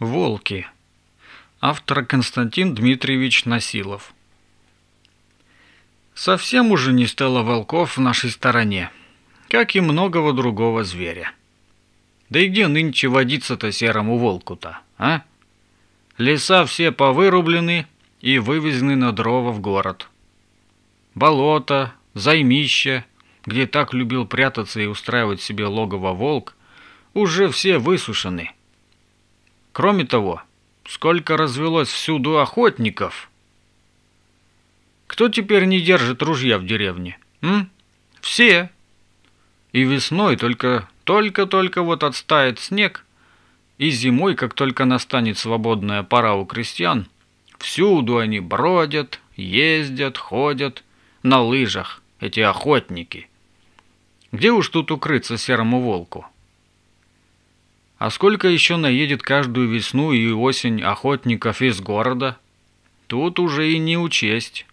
Волки. Автор Константин Дмитриевич Насилов. Совсем уже не стало волков в нашей стороне, как и многого другого зверя. Да и где нынче водиться-то серому волку-то, а? Леса все повырублены и вывезены на дрова в город. Болото, займище, где так любил прятаться и устраивать себе логово волк, уже все высушены – Кроме того, сколько развелось всюду охотников. Кто теперь не держит ружья в деревне? М? Все. И весной только только-только вот отстает снег, и зимой, как только настанет свободная пора у крестьян, всюду они бродят, ездят, ходят на лыжах, эти охотники. Где уж тут укрыться серому волку? А сколько еще наедет каждую весну и осень охотников из города? Тут уже и не учесть.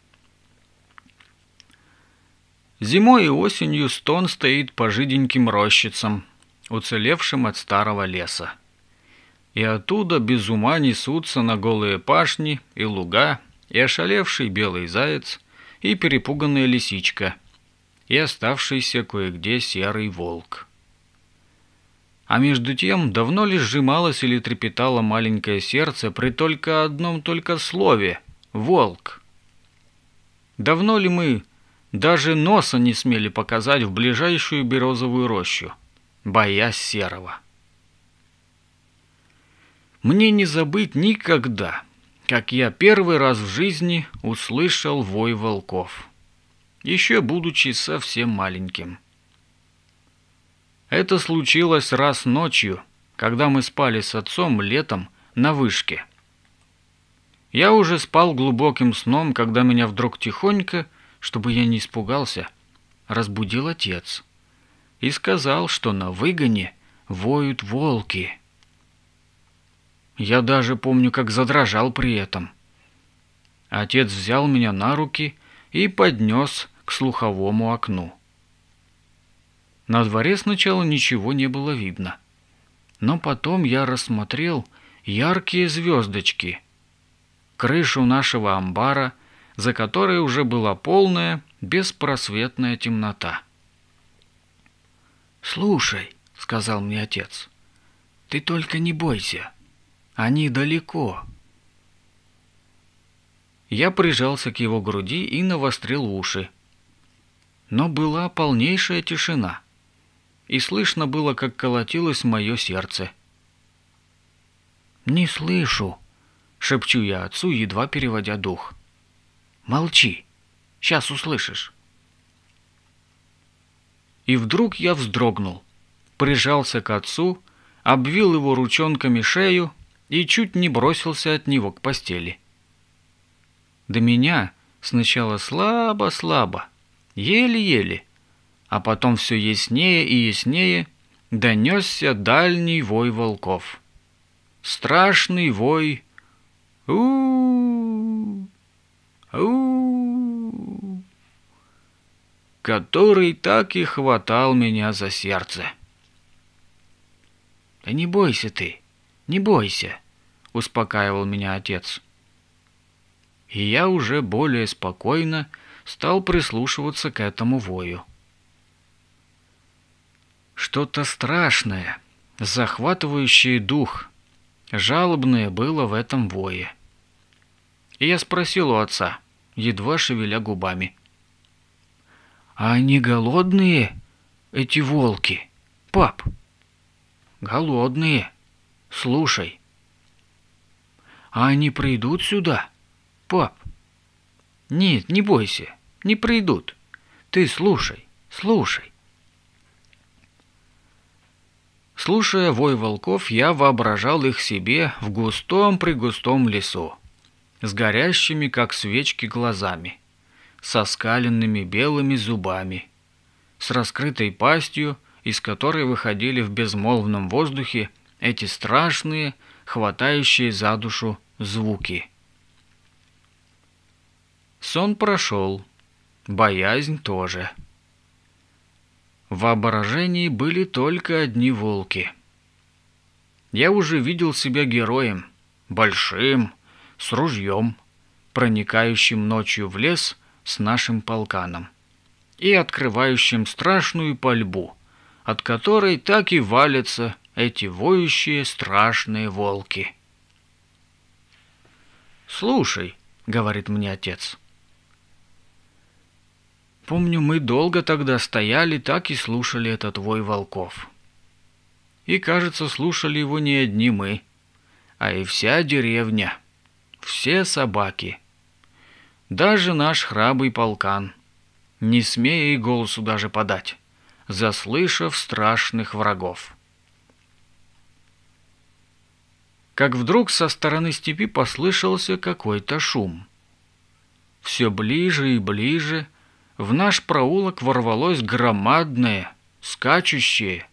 Зимой и осенью стон стоит по жиденьким рощицам, уцелевшим от старого леса. И оттуда без ума несутся на голые пашни и луга, и ошалевший белый заяц, и перепуганная лисичка, и оставшийся кое-где серый волк. А между тем давно ли сжималось или трепетало маленькое сердце при только одном только слове «волк». Давно ли мы даже носа не смели показать в ближайшую березовую рощу, боясь серого? Мне не забыть никогда, как я первый раз в жизни услышал вой волков, еще будучи совсем маленьким. Это случилось раз ночью, когда мы спали с отцом летом на вышке. Я уже спал глубоким сном, когда меня вдруг тихонько, чтобы я не испугался, разбудил отец и сказал, что на выгоне воют волки. Я даже помню, как задрожал при этом. Отец взял меня на руки и поднес к слуховому окну. На дворе сначала ничего не было видно. Но потом я рассмотрел яркие звездочки. Крышу нашего амбара, за которой уже была полная, беспросветная темнота. «Слушай», — сказал мне отец, — «ты только не бойся, они далеко». Я прижался к его груди и навострил уши. Но была полнейшая тишина — и слышно было, как колотилось мое сердце. «Не слышу», — шепчу я отцу, едва переводя дух. «Молчи, сейчас услышишь». И вдруг я вздрогнул, прижался к отцу, обвил его ручонками шею и чуть не бросился от него к постели. До меня сначала слабо-слабо, еле-еле, а потом все яснее и яснее донесся дальний вой волков. Страшный вой у у, который так и хватал меня за сердце. «Да не бойся ты, не бойся», — успокаивал меня отец. И я уже более спокойно стал прислушиваться к этому вою что-то страшное, захватывающее дух. Жалобное было в этом вое. И я спросил у отца, едва шевеля губами. «А они голодные, эти волки, пап?» «Голодные. Слушай». «А они придут сюда, пап?» «Нет, не бойся, не придут. Ты слушай, слушай. Слушая вой волков, я воображал их себе в густом-пригустом лесу, с горящими, как свечки, глазами, со скаленными белыми зубами, с раскрытой пастью, из которой выходили в безмолвном воздухе эти страшные, хватающие за душу звуки. Сон прошел, боязнь тоже. В воображении были только одни волки. Я уже видел себя героем, большим, с ружьем, проникающим ночью в лес с нашим полканом и открывающим страшную пальбу, от которой так и валятся эти воющие страшные волки. «Слушай», — говорит мне отец, — Помню, мы долго тогда стояли, так и слушали этот вой волков. И, кажется, слушали его не одни мы, а и вся деревня, все собаки, даже наш храбый полкан, не смея и голосу даже подать, заслышав страшных врагов. Как вдруг со стороны степи послышался какой-то шум. Все ближе и ближе — в наш проулок ворвалось громадное, скачущее,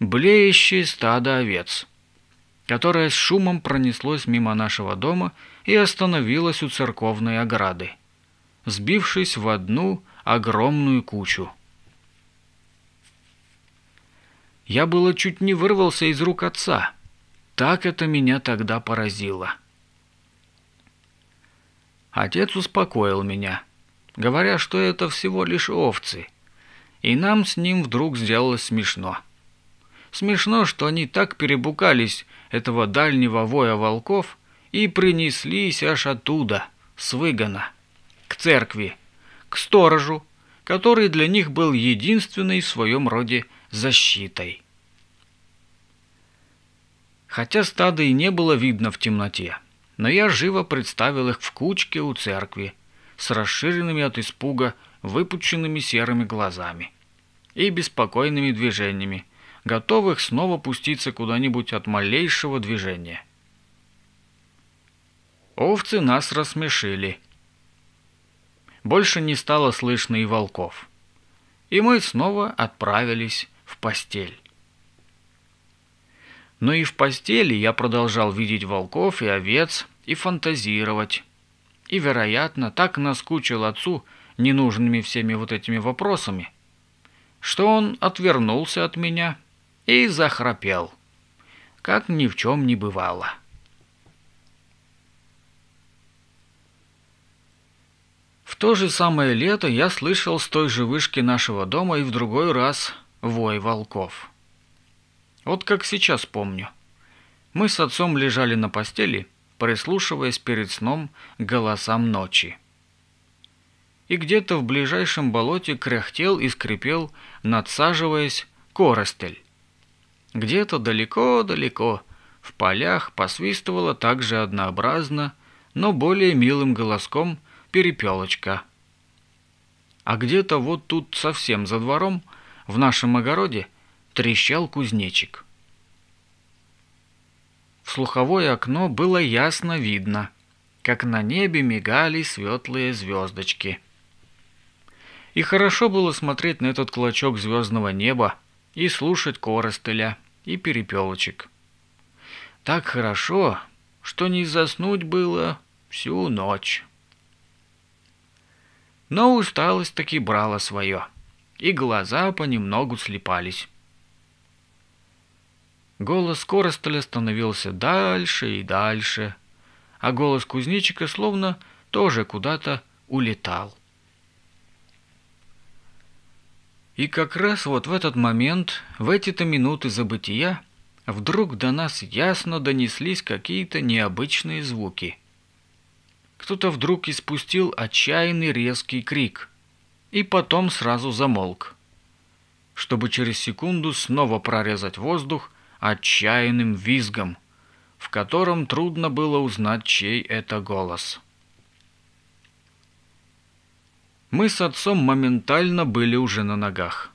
блеющее стадо овец, которое с шумом пронеслось мимо нашего дома и остановилось у церковной ограды, сбившись в одну огромную кучу. Я было чуть не вырвался из рук отца. Так это меня тогда поразило. Отец успокоил меня – говоря, что это всего лишь овцы. И нам с ним вдруг сделалось смешно. Смешно, что они так перебукались этого дальнего воя волков и принеслись аж оттуда, с выгона, к церкви, к сторожу, который для них был единственной в своем роде защитой. Хотя стада и не было видно в темноте, но я живо представил их в кучке у церкви – с расширенными от испуга, выпученными серыми глазами и беспокойными движениями, готовых снова пуститься куда-нибудь от малейшего движения. Овцы нас рассмешили. Больше не стало слышно и волков. И мы снова отправились в постель. Но и в постели я продолжал видеть волков и овец и фантазировать, и, вероятно, так наскучил отцу ненужными всеми вот этими вопросами, что он отвернулся от меня и захрапел, как ни в чем не бывало. В то же самое лето я слышал с той же вышки нашего дома и в другой раз вой волков. Вот как сейчас помню. Мы с отцом лежали на постели прислушиваясь перед сном к голосам ночи. И где-то в ближайшем болоте кряхтел и скрипел, надсаживаясь, коростель. Где-то далеко-далеко в полях посвистывала также однообразно, но более милым голоском перепелочка. А где-то вот тут совсем за двором, в нашем огороде, трещал кузнечик. В слуховое окно было ясно видно, как на небе мигали светлые звездочки. И хорошо было смотреть на этот клочок звездного неба и слушать коростыля и перепелочек. Так хорошо, что не заснуть было всю ночь. Но усталость таки брала свое, и глаза понемногу слепались. Голос Коростоля становился дальше и дальше, а голос кузнечика словно тоже куда-то улетал. И как раз вот в этот момент, в эти-то минуты забытия, вдруг до нас ясно донеслись какие-то необычные звуки. Кто-то вдруг испустил отчаянный резкий крик и потом сразу замолк, чтобы через секунду снова прорезать воздух отчаянным визгом, в котором трудно было узнать, чей это голос. Мы с отцом моментально были уже на ногах.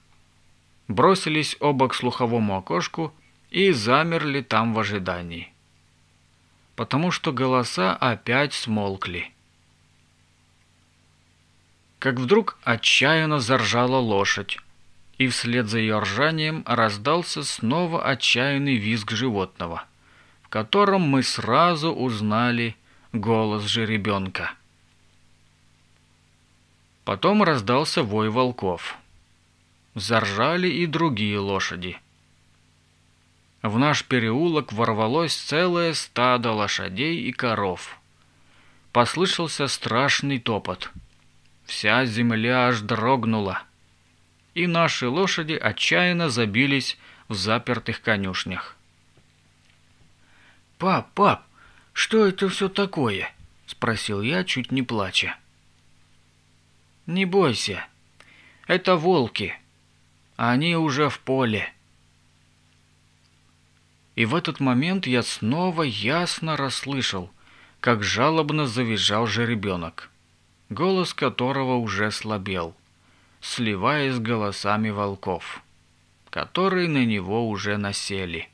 Бросились оба к слуховому окошку и замерли там в ожидании. Потому что голоса опять смолкли. Как вдруг отчаянно заржала лошадь и вслед за ее ржанием раздался снова отчаянный визг животного, в котором мы сразу узнали голос жеребенка. Потом раздался вой волков. Заржали и другие лошади. В наш переулок ворвалось целое стадо лошадей и коров. Послышался страшный топот. Вся земля аж дрогнула и наши лошади отчаянно забились в запертых конюшнях. «Пап, пап, что это все такое?» – спросил я, чуть не плача. «Не бойся, это волки. Они уже в поле». И в этот момент я снова ясно расслышал, как жалобно завизжал жеребенок, голос которого уже слабел сливаясь с голосами волков, которые на него уже насели.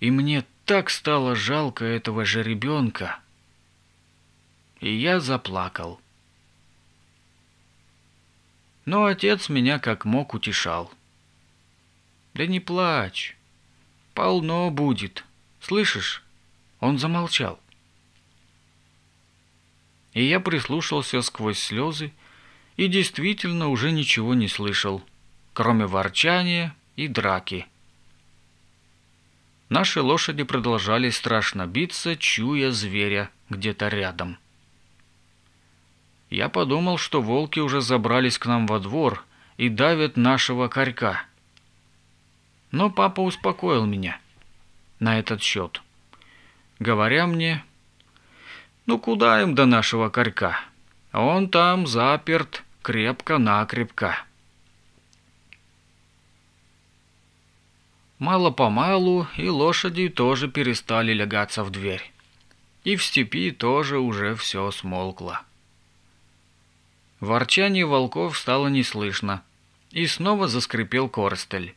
И мне так стало жалко этого же ребенка, и я заплакал. Но отец меня как мог утешал. «Да не плачь, полно будет, слышишь?» Он замолчал. И я прислушался сквозь слезы и действительно уже ничего не слышал, кроме ворчания и драки. Наши лошади продолжали страшно биться, чуя зверя где-то рядом. Я подумал, что волки уже забрались к нам во двор и давят нашего корька. Но папа успокоил меня на этот счет, говоря мне, «Ну куда им до нашего корька? Он там заперт, крепко-накрепко. Мало-помалу и лошади тоже перестали лягаться в дверь. И в степи тоже уже все смолкло. Ворчание волков стало неслышно. И снова заскрипел корстель.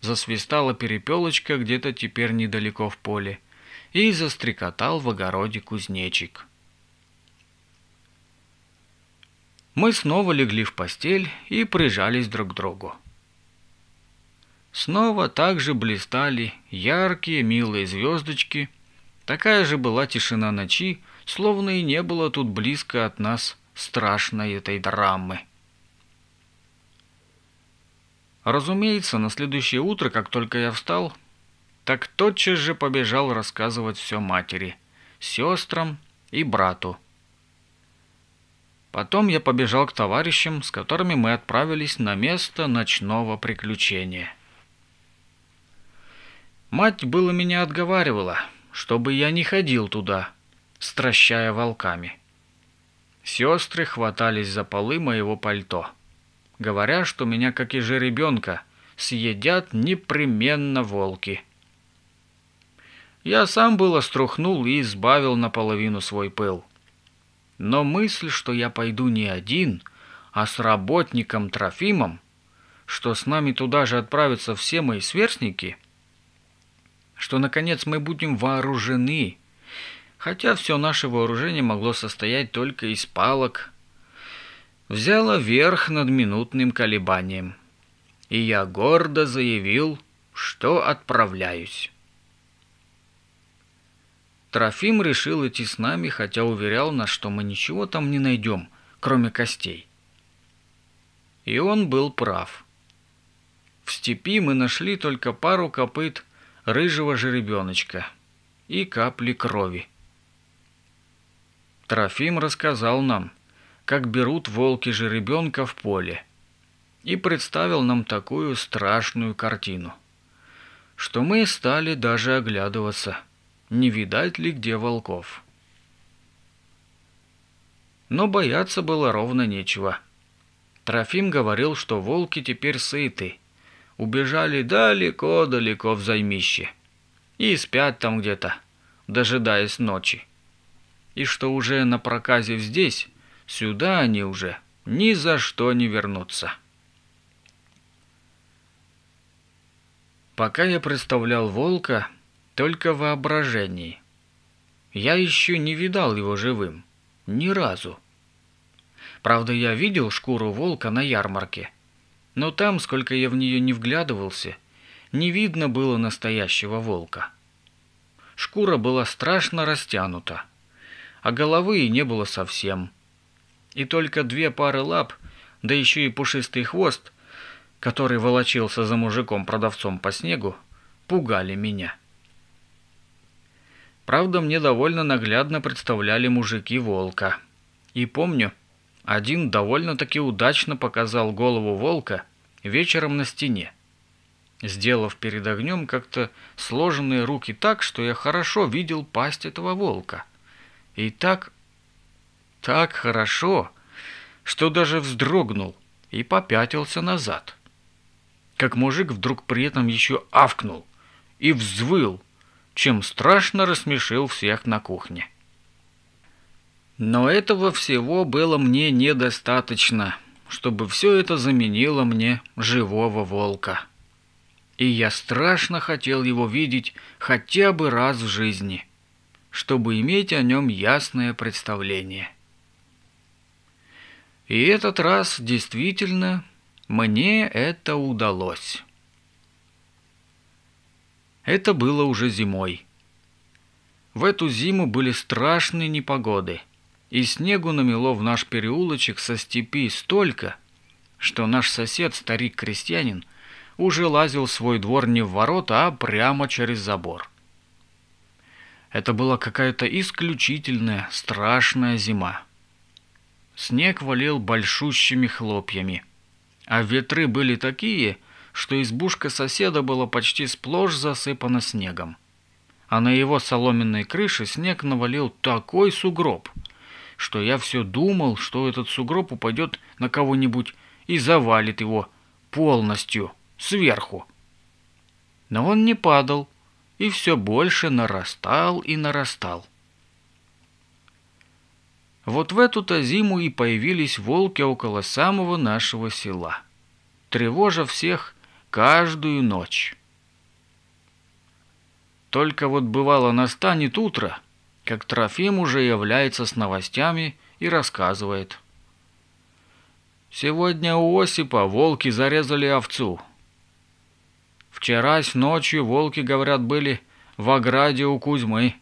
Засвистала перепелочка где-то теперь недалеко в поле. И застрекотал в огороде кузнечик. Мы снова легли в постель и прижались друг к другу. Снова также блистали яркие, милые звездочки. Такая же была тишина ночи, словно и не было тут близко от нас страшной этой драмы. Разумеется, на следующее утро, как только я встал, так тотчас же побежал рассказывать все матери, сестрам и брату. Потом я побежал к товарищам, с которыми мы отправились на место ночного приключения. Мать было меня отговаривала, чтобы я не ходил туда, стращая волками. Сестры хватались за полы моего пальто, говоря, что меня, как и жеребенка, съедят непременно волки. Я сам было струхнул и избавил наполовину свой пыл. Но мысль, что я пойду не один, а с работником Трофимом, что с нами туда же отправятся все мои сверстники, что, наконец, мы будем вооружены, хотя все наше вооружение могло состоять только из палок, взяла верх над минутным колебанием. И я гордо заявил, что отправляюсь. Трофим решил идти с нами, хотя уверял нас, что мы ничего там не найдем, кроме костей. И он был прав. В степи мы нашли только пару копыт рыжего жеребеночка и капли крови. Трофим рассказал нам, как берут волки жеребенка в поле, и представил нам такую страшную картину, что мы стали даже оглядываться – не видать ли где волков. Но бояться было ровно нечего. Трофим говорил, что волки теперь сыты, убежали далеко-далеко в займище и спят там где-то, дожидаясь ночи. И что уже на проказе здесь, сюда они уже ни за что не вернутся. Пока я представлял волка, только воображении. Я еще не видал его живым. Ни разу. Правда, я видел шкуру волка на ярмарке. Но там, сколько я в нее не вглядывался, не видно было настоящего волка. Шкура была страшно растянута, а головы и не было совсем. И только две пары лап, да еще и пушистый хвост, который волочился за мужиком-продавцом по снегу, пугали меня. Правда, мне довольно наглядно представляли мужики волка. И помню, один довольно-таки удачно показал голову волка вечером на стене, сделав перед огнем как-то сложенные руки так, что я хорошо видел пасть этого волка. И так, так хорошо, что даже вздрогнул и попятился назад. Как мужик вдруг при этом еще авкнул и взвыл – чем страшно рассмешил всех на кухне. Но этого всего было мне недостаточно, чтобы все это заменило мне живого волка. И я страшно хотел его видеть хотя бы раз в жизни, чтобы иметь о нем ясное представление. И этот раз действительно мне это удалось. Это было уже зимой. В эту зиму были страшные непогоды, и снегу намело в наш переулочек со степи столько, что наш сосед, старик-крестьянин, уже лазил в свой двор не в ворота, а прямо через забор. Это была какая-то исключительная, страшная зима. Снег валил большущими хлопьями, а ветры были такие – что избушка соседа была почти сплошь засыпана снегом. А на его соломенной крыше снег навалил такой сугроб, что я все думал, что этот сугроб упадет на кого-нибудь и завалит его полностью, сверху. Но он не падал и все больше нарастал и нарастал. Вот в эту-то зиму и появились волки около самого нашего села. Тревожа всех Каждую ночь. Только вот бывало настанет утро, как Трофим уже является с новостями и рассказывает. Сегодня у Осипа волки зарезали овцу. Вчерась ночью волки, говорят, были в ограде у Кузьмы.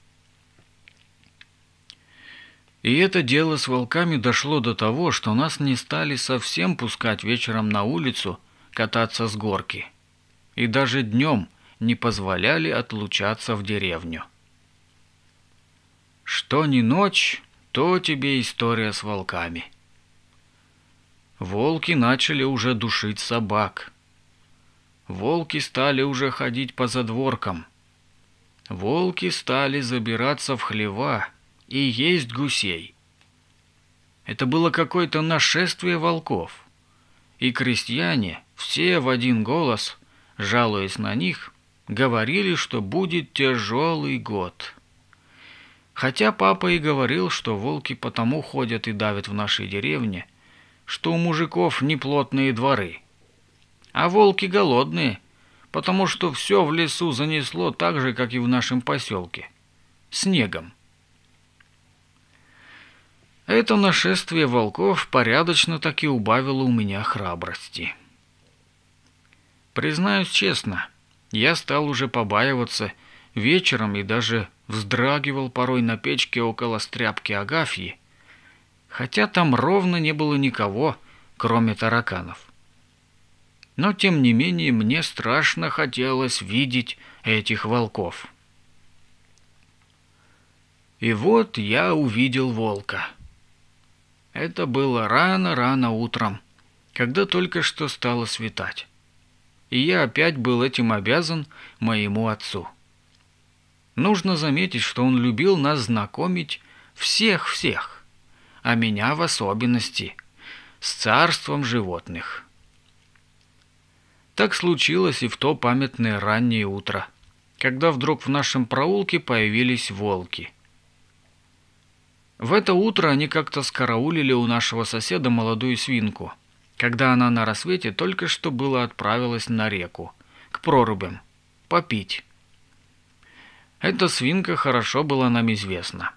И это дело с волками дошло до того, что нас не стали совсем пускать вечером на улицу – кататься с горки. И даже днем не позволяли отлучаться в деревню. Что ни ночь, то тебе история с волками. Волки начали уже душить собак. Волки стали уже ходить по задворкам. Волки стали забираться в хлева и есть гусей. Это было какое-то нашествие волков – и крестьяне все в один голос, жалуясь на них, говорили, что будет тяжелый год. Хотя папа и говорил, что волки потому ходят и давят в нашей деревне, что у мужиков неплотные дворы. А волки голодные, потому что все в лесу занесло так же, как и в нашем поселке. Снегом. Это нашествие волков порядочно таки убавило у меня храбрости. Признаюсь честно, я стал уже побаиваться вечером и даже вздрагивал порой на печке около стряпки Агафьи, хотя там ровно не было никого, кроме тараканов. Но, тем не менее, мне страшно хотелось видеть этих волков. И вот я увидел волка. Это было рано-рано утром, когда только что стало светать. И я опять был этим обязан моему отцу. Нужно заметить, что он любил нас знакомить всех-всех, а меня в особенности, с царством животных. Так случилось и в то памятное раннее утро, когда вдруг в нашем проулке появились волки – в это утро они как-то скараулили у нашего соседа молодую свинку, когда она на рассвете только что было отправилась на реку, к прорубям, попить. Эта свинка хорошо была нам известна,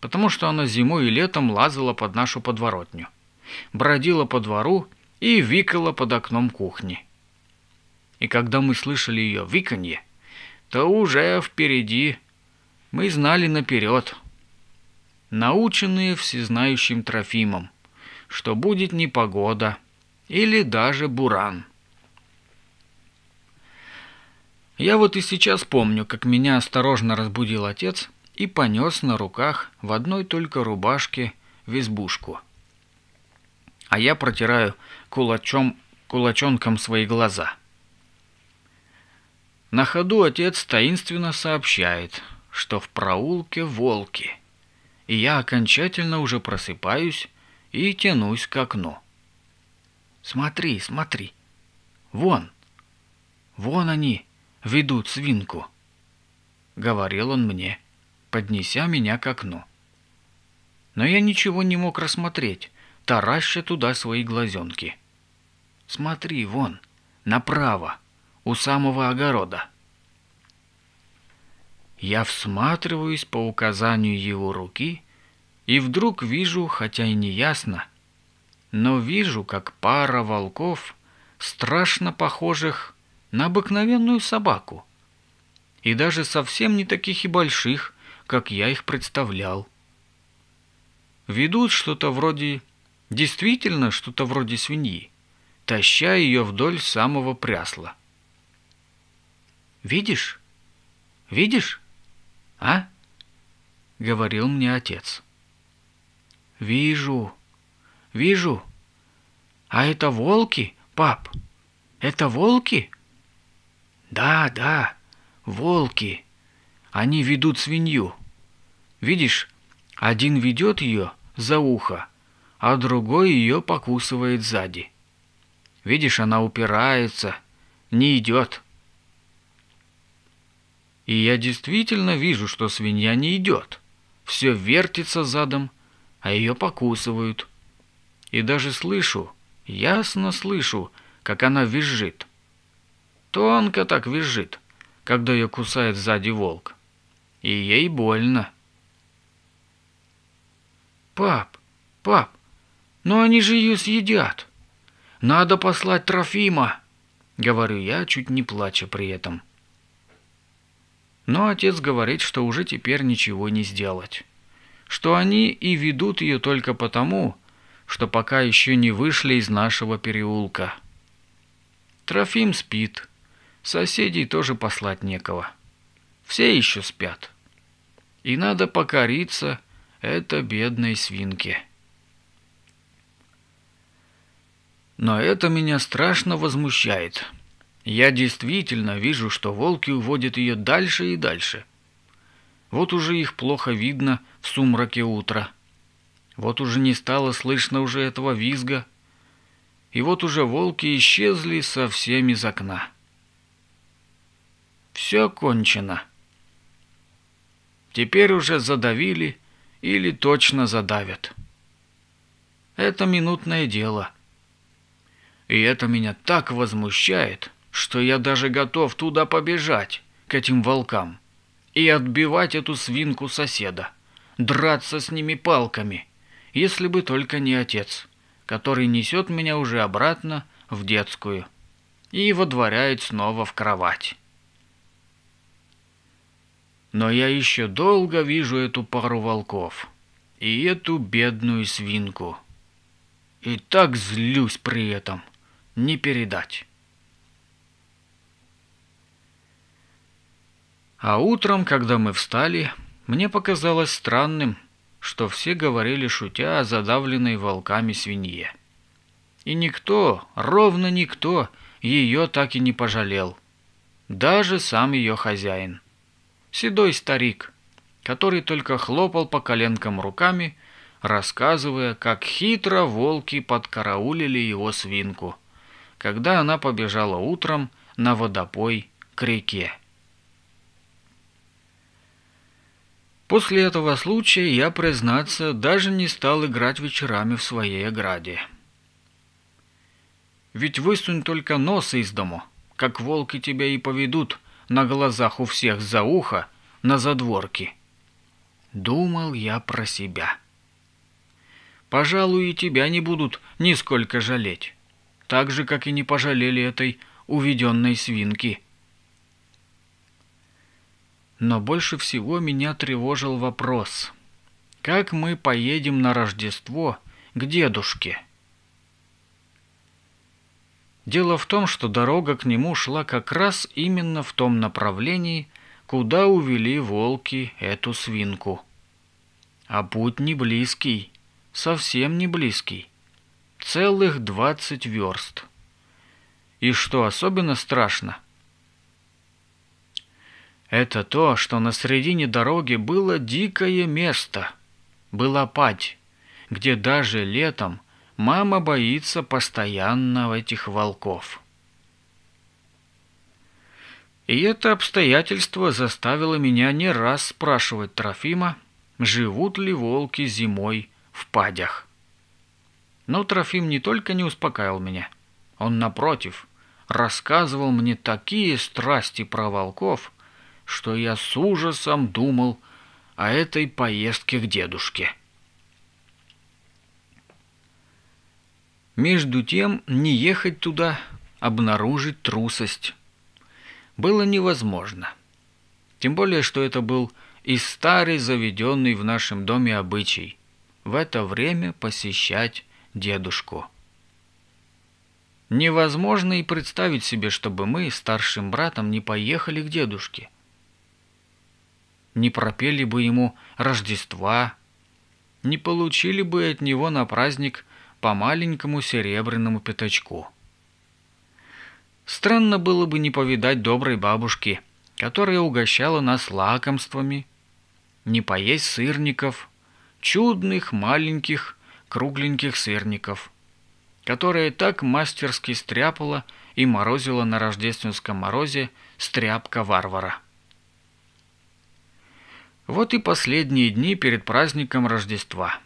потому что она зимой и летом лазала под нашу подворотню, бродила по двору и викала под окном кухни. И когда мы слышали ее виканье, то уже впереди. Мы знали наперед, наученные всезнающим Трофимом, что будет непогода или даже буран. Я вот и сейчас помню, как меня осторожно разбудил отец и понес на руках в одной только рубашке в избушку. А я протираю кулачом, кулачонком свои глаза. На ходу отец таинственно сообщает, что в проулке волки – и я окончательно уже просыпаюсь и тянусь к окну. Смотри, смотри. Вон. Вон они ведут свинку. Говорил он мне, поднеся меня к окну. Но я ничего не мог рассмотреть, тараща туда свои глазенки. Смотри, вон, направо, у самого огорода. Я всматриваюсь по указанию его руки и вдруг вижу, хотя и не ясно, но вижу, как пара волков, страшно похожих на обыкновенную собаку, и даже совсем не таких и больших, как я их представлял. Ведут что-то вроде, действительно что-то вроде свиньи, таща ее вдоль самого прясла. «Видишь? Видишь?» а?» — говорил мне отец. «Вижу, вижу. А это волки, пап? Это волки?» «Да, да, волки. Они ведут свинью. Видишь, один ведет ее за ухо, а другой ее покусывает сзади. Видишь, она упирается, не идет. И я действительно вижу, что свинья не идет. Все вертится задом, а ее покусывают. И даже слышу, ясно слышу, как она визжит. Тонко так визжит, когда ее кусает сзади волк. И ей больно. «Пап, пап, но они же ее съедят. Надо послать Трофима!» Говорю я, чуть не плача при этом. Но отец говорит, что уже теперь ничего не сделать. Что они и ведут ее только потому, что пока еще не вышли из нашего переулка. Трофим спит. Соседей тоже послать некого. Все еще спят. И надо покориться этой бедной свинке. Но это меня страшно возмущает. Я действительно вижу, что волки уводят ее дальше и дальше. Вот уже их плохо видно в сумраке утра. Вот уже не стало слышно уже этого визга. И вот уже волки исчезли совсем из окна. Все кончено. Теперь уже задавили или точно задавят. Это минутное дело. И это меня так возмущает что я даже готов туда побежать, к этим волкам, и отбивать эту свинку соседа, драться с ними палками, если бы только не отец, который несет меня уже обратно в детскую и водворяет снова в кровать. Но я еще долго вижу эту пару волков и эту бедную свинку. И так злюсь при этом, не передать. А утром, когда мы встали, мне показалось странным, что все говорили шутя о задавленной волками свинье. И никто, ровно никто, ее так и не пожалел. Даже сам ее хозяин. Седой старик, который только хлопал по коленкам руками, рассказывая, как хитро волки подкараулили его свинку, когда она побежала утром на водопой к реке. После этого случая я, признаться, даже не стал играть вечерами в своей ограде. Ведь высунь только нос из дому, как волки тебя и поведут на глазах у всех за ухо, на задворки. Думал я про себя. Пожалуй, и тебя не будут нисколько жалеть, так же, как и не пожалели этой уведенной свинки – но больше всего меня тревожил вопрос. Как мы поедем на Рождество к дедушке? Дело в том, что дорога к нему шла как раз именно в том направлении, куда увели волки эту свинку. А путь не близкий, совсем не близкий. Целых двадцать верст. И что особенно страшно – это то, что на середине дороги было дикое место. Была падь, где даже летом мама боится постоянно этих волков. И это обстоятельство заставило меня не раз спрашивать Трофима, живут ли волки зимой в падях. Но Трофим не только не успокаивал меня, он, напротив, рассказывал мне такие страсти про волков – что я с ужасом думал о этой поездке к дедушке. Между тем, не ехать туда, обнаружить трусость было невозможно. Тем более, что это был и старый заведенный в нашем доме обычай в это время посещать дедушку. Невозможно и представить себе, чтобы мы старшим братом не поехали к дедушке – не пропели бы ему Рождества, не получили бы от него на праздник по маленькому серебряному пятачку. Странно было бы не повидать доброй бабушки, которая угощала нас лакомствами, не поесть сырников, чудных маленьких кругленьких сырников, которые так мастерски стряпала и морозила на рождественском морозе стряпка варвара. Вот и последние дни перед праздником Рождества.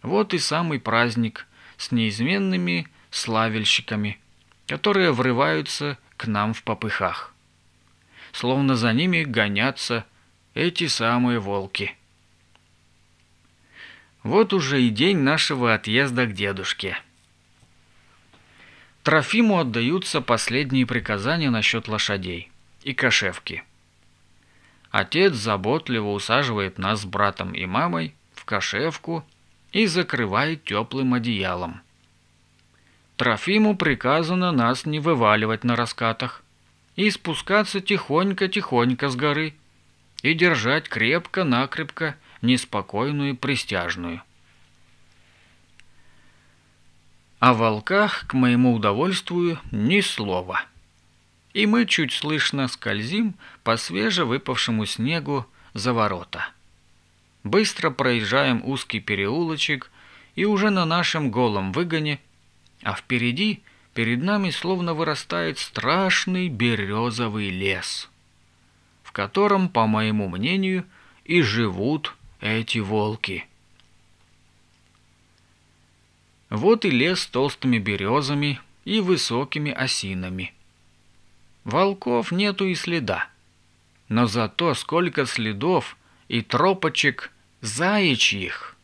Вот и самый праздник с неизменными славельщиками, которые врываются к нам в попыхах. Словно за ними гонятся эти самые волки. Вот уже и день нашего отъезда к дедушке. Трофиму отдаются последние приказания насчет лошадей и кошевки – Отец заботливо усаживает нас с братом и мамой в кошевку и закрывает теплым одеялом. Трофиму приказано нас не вываливать на раскатах и спускаться тихонько-тихонько с горы и держать крепко-накрепко неспокойную пристяжную. О волках, к моему удовольствию, ни слова. И мы чуть слышно скользим по свежевыпавшему снегу за ворота. Быстро проезжаем узкий переулочек и уже на нашем голом выгоне, а впереди перед нами словно вырастает страшный березовый лес, в котором, по моему мнению, и живут эти волки. Вот и лес с толстыми березами и высокими осинами. Волков нету и следа но зато сколько следов и тропочек заячьих.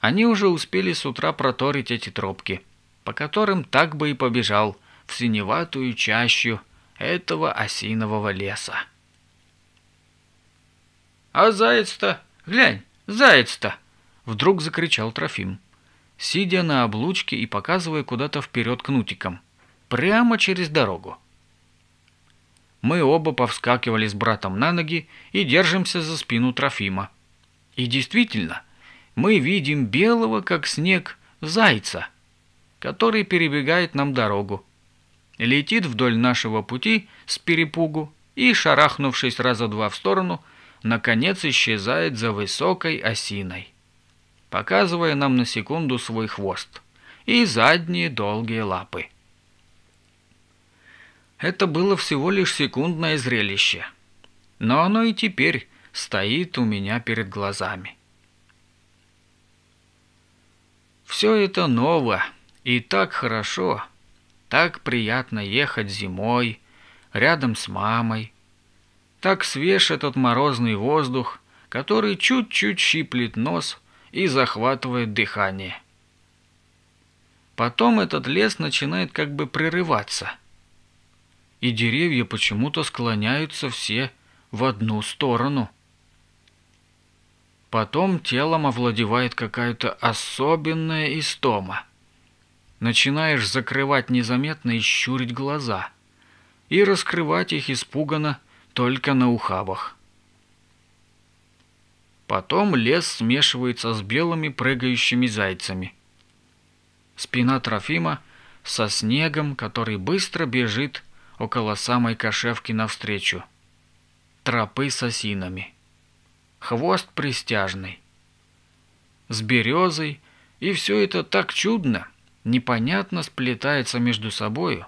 Они уже успели с утра проторить эти тропки, по которым так бы и побежал в синеватую чащу этого осинового леса. «А заяц-то, глянь, заяц-то!» — вдруг закричал Трофим, сидя на облучке и показывая куда-то вперед кнутиком, прямо через дорогу мы оба повскакивали с братом на ноги и держимся за спину Трофима. И действительно, мы видим белого, как снег, зайца, который перебегает нам дорогу. Летит вдоль нашего пути с перепугу и, шарахнувшись раза два в сторону, наконец исчезает за высокой осиной, показывая нам на секунду свой хвост и задние долгие лапы. Это было всего лишь секундное зрелище. Но оно и теперь стоит у меня перед глазами. Все это ново и так хорошо. Так приятно ехать зимой, рядом с мамой. Так свеж этот морозный воздух, который чуть-чуть щиплет нос и захватывает дыхание. Потом этот лес начинает как бы прерываться – и деревья почему-то склоняются все в одну сторону. Потом телом овладевает какая-то особенная истома. Начинаешь закрывать незаметно и щурить глаза, и раскрывать их испуганно только на ухабах. Потом лес смешивается с белыми прыгающими зайцами. Спина Трофима со снегом, который быстро бежит около самой кошевки навстречу. Тропы с осинами. Хвост пристяжный. С березой. И все это так чудно, непонятно сплетается между собою.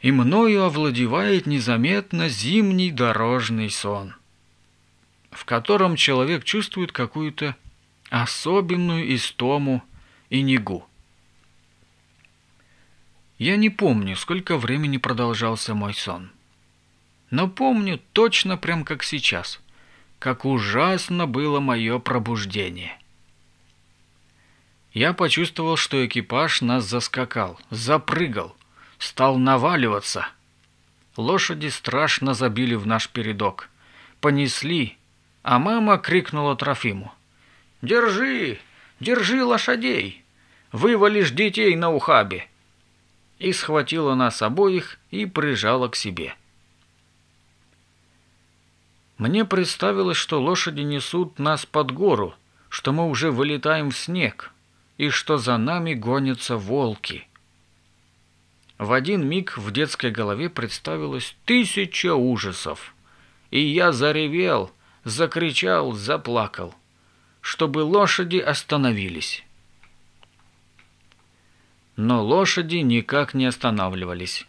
И мною овладевает незаметно зимний дорожный сон, в котором человек чувствует какую-то особенную истому и негу. Я не помню, сколько времени продолжался мой сон. Но помню точно прям как сейчас, как ужасно было мое пробуждение. Я почувствовал, что экипаж нас заскакал, запрыгал, стал наваливаться. Лошади страшно забили в наш передок. Понесли, а мама крикнула Трофиму. «Держи! Держи лошадей! ж детей на ухабе!» и схватила нас обоих и прижала к себе. Мне представилось, что лошади несут нас под гору, что мы уже вылетаем в снег и что за нами гонятся волки. В один миг в детской голове представилось тысяча ужасов, и я заревел, закричал, заплакал, чтобы лошади остановились но лошади никак не останавливались.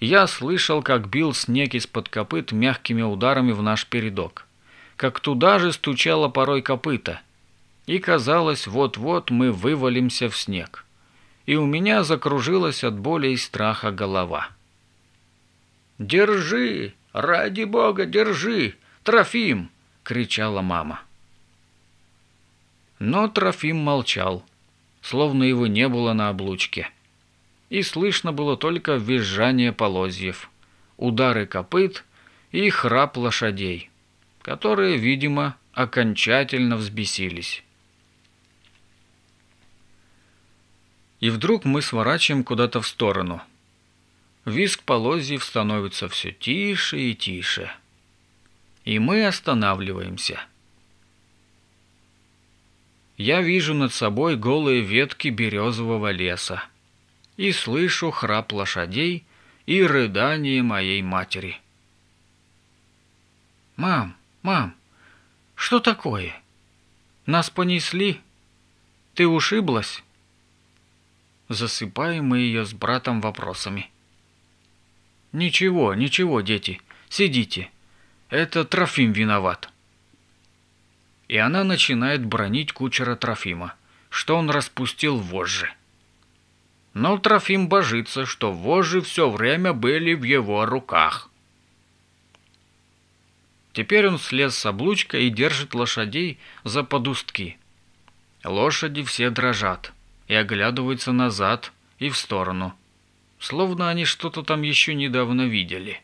Я слышал, как бил снег из-под копыт мягкими ударами в наш передок, как туда же стучало порой копыта, и казалось, вот-вот мы вывалимся в снег. И у меня закружилась от боли и страха голова. «Держи! Ради бога, держи! Трофим!» — кричала мама. Но Трофим молчал — словно его не было на облучке. И слышно было только визжание полозьев, удары копыт и храп лошадей, которые, видимо, окончательно взбесились. И вдруг мы сворачиваем куда-то в сторону. Виск полозьев становится все тише и тише. И мы останавливаемся – я вижу над собой голые ветки березового леса и слышу храп лошадей и рыдание моей матери. «Мам, мам, что такое? Нас понесли? Ты ушиблась?» Засыпаем мы ее с братом вопросами. «Ничего, ничего, дети, сидите. Это Трофим виноват» и она начинает бронить кучера Трофима, что он распустил вожжи. Но Трофим божится, что вожжи все время были в его руках. Теперь он слез с облучка и держит лошадей за подустки. Лошади все дрожат и оглядываются назад и в сторону, словно они что-то там еще недавно видели.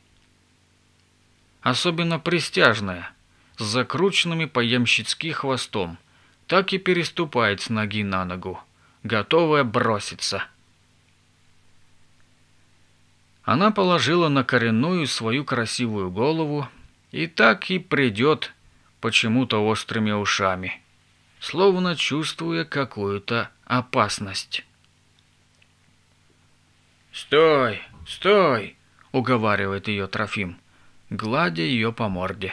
Особенно пристяжная – с закрученными по хвостом, так и переступает с ноги на ногу, готовая броситься. Она положила на коренную свою красивую голову, и так и придет почему-то острыми ушами, словно чувствуя какую-то опасность. «Стой! Стой!» — уговаривает ее Трофим, гладя ее по морде.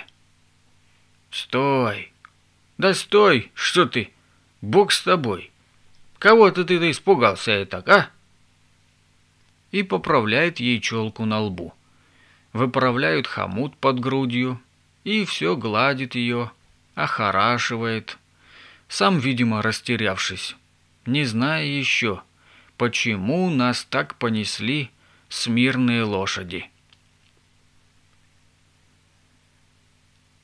«Стой! Да стой! Что ты? Бог с тобой! Кого-то ты-то испугался и так, а?» И поправляет ей челку на лбу. Выправляют хомут под грудью и все гладит ее, охорашивает. Сам, видимо, растерявшись, не зная еще, почему нас так понесли смирные лошади.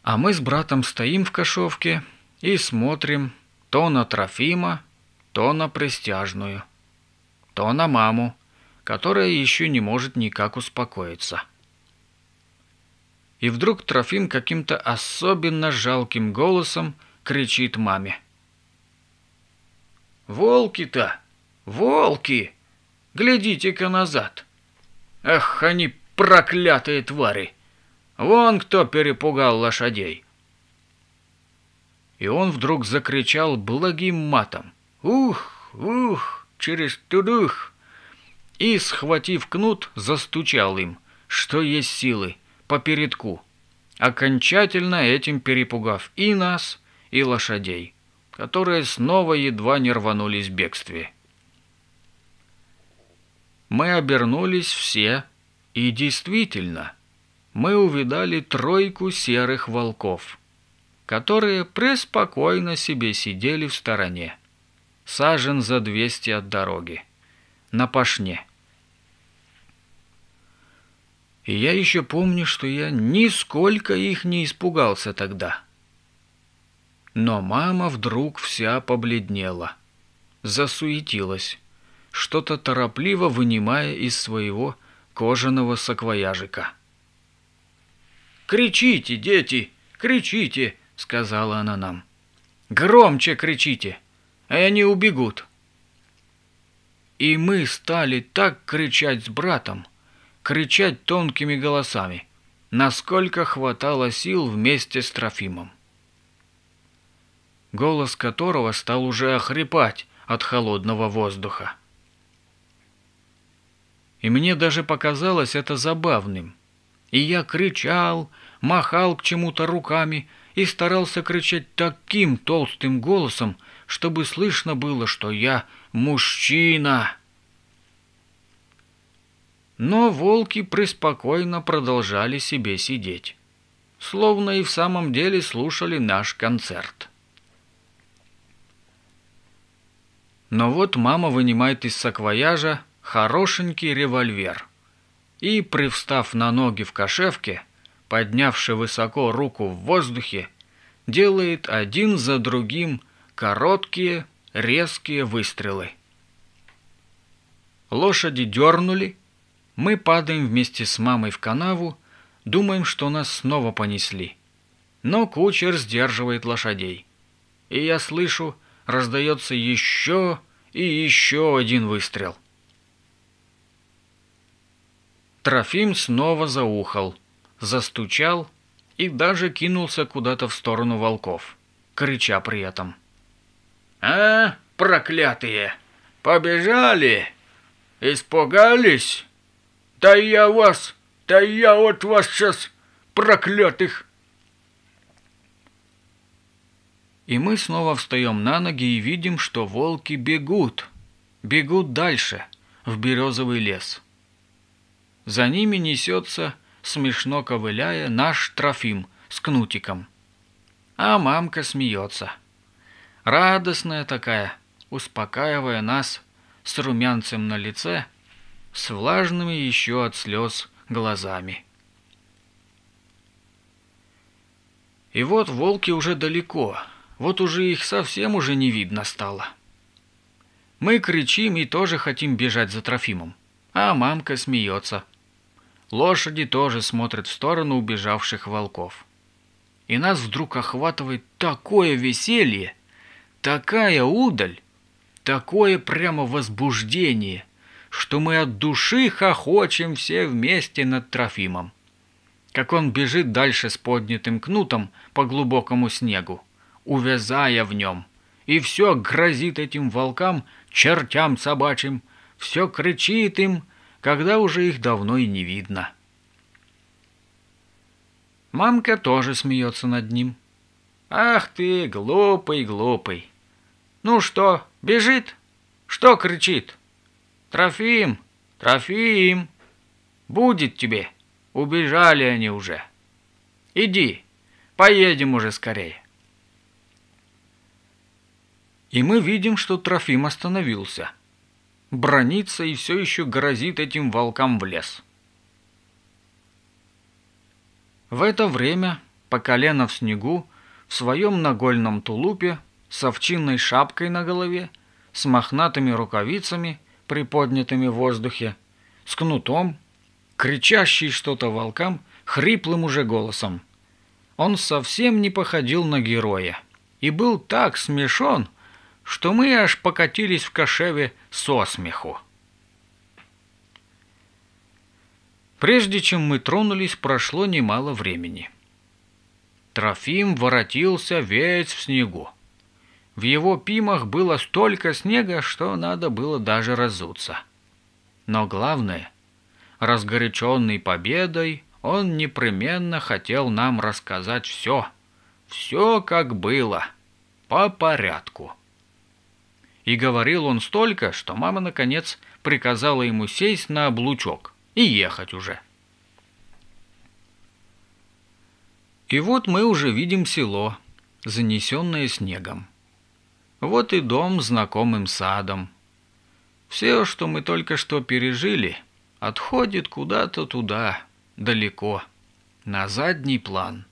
А мы с братом стоим в кошовке и смотрим то на Трофима, то на Престяжную, то на маму, которая еще не может никак успокоиться. И вдруг Трофим каким-то особенно жалким голосом кричит маме. «Волки-то! Волки! Глядите-ка назад! Ах, они проклятые твари!» Вон кто перепугал лошадей!» И он вдруг закричал благим матом. «Ух! Ух! Через тудух!» И, схватив кнут, застучал им, что есть силы, по передку, окончательно этим перепугав и нас, и лошадей, которые снова едва не рванулись в бегстве. Мы обернулись все, и действительно – мы увидали тройку серых волков, которые преспокойно себе сидели в стороне, сажен за двести от дороги, на пашне. И я еще помню, что я нисколько их не испугался тогда. Но мама вдруг вся побледнела, засуетилась, что-то торопливо вынимая из своего кожаного саквояжика. «Кричите, дети, кричите!» — сказала она нам. «Громче кричите, а они убегут!» И мы стали так кричать с братом, кричать тонкими голосами, насколько хватало сил вместе с Трофимом, голос которого стал уже охрипать от холодного воздуха. И мне даже показалось это забавным. И я кричал, махал к чему-то руками и старался кричать таким толстым голосом, чтобы слышно было, что я мужчина. Но волки преспокойно продолжали себе сидеть, словно и в самом деле слушали наш концерт. Но вот мама вынимает из саквояжа хорошенький револьвер и, привстав на ноги в кошевке, поднявши высоко руку в воздухе, делает один за другим короткие, резкие выстрелы. Лошади дернули, мы падаем вместе с мамой в канаву, думаем, что нас снова понесли. Но кучер сдерживает лошадей. И я слышу, раздается еще и еще один выстрел – Трофим снова заухал, застучал и даже кинулся куда-то в сторону волков, крича при этом. «А, проклятые! Побежали! Испугались? Да я вас, да я вот вас сейчас, проклятых!» И мы снова встаем на ноги и видим, что волки бегут. Бегут дальше, в березовый лес. За ними несется, смешно ковыляя, наш Трофим с кнутиком. А мамка смеется. Радостная такая, успокаивая нас с румянцем на лице, с влажными еще от слез глазами. И вот волки уже далеко, вот уже их совсем уже не видно стало. Мы кричим и тоже хотим бежать за Трофимом, а мамка смеется. Лошади тоже смотрят в сторону убежавших волков. И нас вдруг охватывает такое веселье, такая удаль, такое прямо возбуждение, что мы от души хохочем все вместе над Трофимом. Как он бежит дальше с поднятым кнутом по глубокому снегу, увязая в нем, и все грозит этим волкам, чертям собачьим, все кричит им – когда уже их давно и не видно. Мамка тоже смеется над ним. «Ах ты, глупый, глупый! Ну что, бежит? Что кричит? Трофим, Трофим! Будет тебе! Убежали они уже! Иди, поедем уже скорее!» И мы видим, что Трофим остановился – бронится и все еще грозит этим волкам в лес. В это время, по колено в снегу, в своем нагольном тулупе, с овчинной шапкой на голове, с мохнатыми рукавицами, приподнятыми в воздухе, с кнутом, кричащий что-то волкам, хриплым уже голосом. Он совсем не походил на героя и был так смешон, что мы аж покатились в кошеве со смеху. Прежде чем мы тронулись, прошло немало времени. Трофим воротился весь в снегу. В его пимах было столько снега, что надо было даже разуться. Но главное, разгоряченный победой, он непременно хотел нам рассказать все. Все как было. По порядку. И говорил он столько, что мама, наконец, приказала ему сесть на облучок и ехать уже. И вот мы уже видим село, занесенное снегом. Вот и дом с знакомым садом. Все, что мы только что пережили, отходит куда-то туда, далеко, на задний план.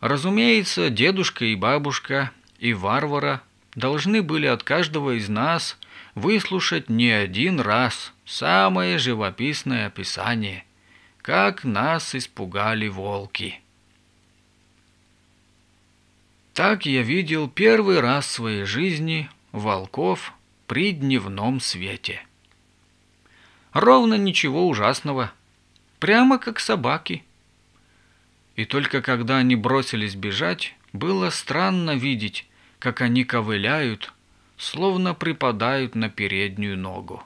Разумеется, дедушка и бабушка – и варвара должны были от каждого из нас выслушать не один раз самое живописное описание, как нас испугали волки. Так я видел первый раз в своей жизни волков при дневном свете. Ровно ничего ужасного, прямо как собаки. И только когда они бросились бежать, было странно видеть, как они ковыляют, словно припадают на переднюю ногу.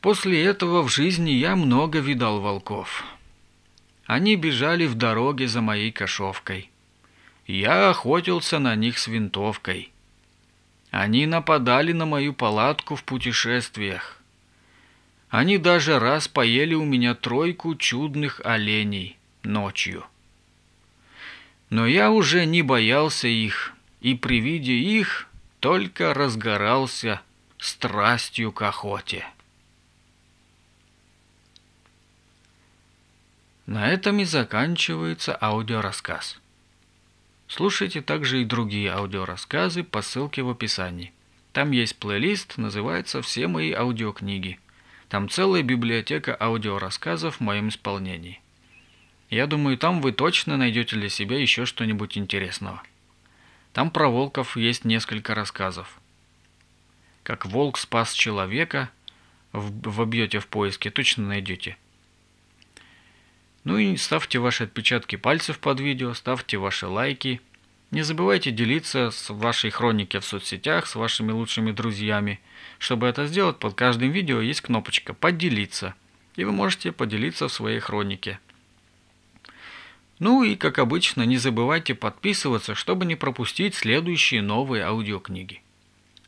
После этого в жизни я много видал волков. Они бежали в дороге за моей кошовкой. Я охотился на них с винтовкой. Они нападали на мою палатку в путешествиях. Они даже раз поели у меня тройку чудных оленей ночью. Но я уже не боялся их, и при виде их только разгорался страстью к охоте. На этом и заканчивается аудиорассказ. Слушайте также и другие аудиорассказы по ссылке в описании. Там есть плейлист, называется «Все мои аудиокниги». Там целая библиотека аудиорассказов в моем исполнении. Я думаю, там вы точно найдете для себя еще что-нибудь интересного. Там про волков есть несколько рассказов. Как волк спас человека, вобьете в поиске, точно найдете. Ну и ставьте ваши отпечатки пальцев под видео, ставьте ваши лайки. Не забывайте делиться с вашей хроники в соцсетях, с вашими лучшими друзьями. Чтобы это сделать, под каждым видео есть кнопочка «Поделиться». И вы можете поделиться в своей хронике. Ну и, как обычно, не забывайте подписываться, чтобы не пропустить следующие новые аудиокниги.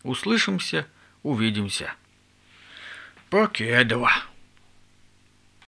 Услышимся, увидимся. Покедова.